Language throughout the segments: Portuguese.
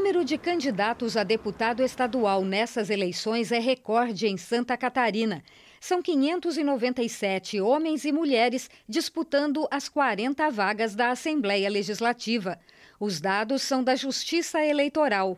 número de candidatos a deputado estadual nessas eleições é recorde em Santa Catarina. São 597 homens e mulheres disputando as 40 vagas da Assembleia Legislativa. Os dados são da Justiça Eleitoral.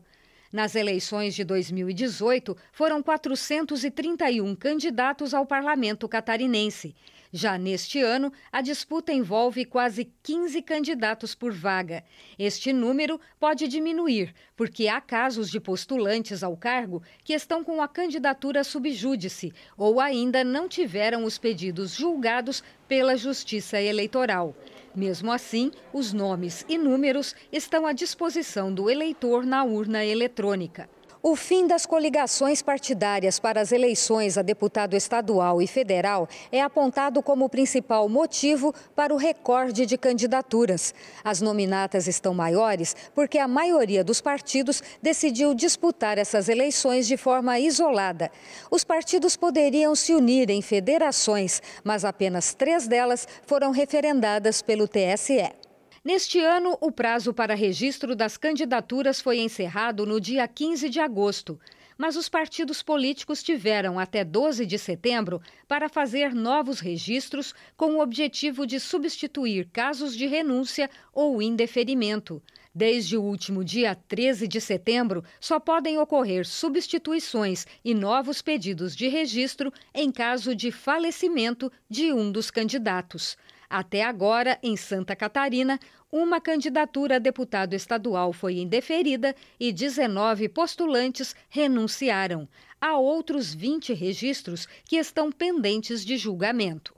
Nas eleições de 2018, foram 431 candidatos ao parlamento catarinense. Já neste ano, a disputa envolve quase 15 candidatos por vaga. Este número pode diminuir, porque há casos de postulantes ao cargo que estão com a candidatura subjúdice ou ainda não tiveram os pedidos julgados pela Justiça Eleitoral. Mesmo assim, os nomes e números estão à disposição do eleitor na urna eletrônica. O fim das coligações partidárias para as eleições a deputado estadual e federal é apontado como o principal motivo para o recorde de candidaturas. As nominatas estão maiores porque a maioria dos partidos decidiu disputar essas eleições de forma isolada. Os partidos poderiam se unir em federações, mas apenas três delas foram referendadas pelo TSE. Neste ano, o prazo para registro das candidaturas foi encerrado no dia 15 de agosto, mas os partidos políticos tiveram até 12 de setembro para fazer novos registros com o objetivo de substituir casos de renúncia ou indeferimento. Desde o último dia 13 de setembro, só podem ocorrer substituições e novos pedidos de registro em caso de falecimento de um dos candidatos. Até agora, em Santa Catarina, uma candidatura a deputado estadual foi indeferida e 19 postulantes renunciaram. Há outros 20 registros que estão pendentes de julgamento.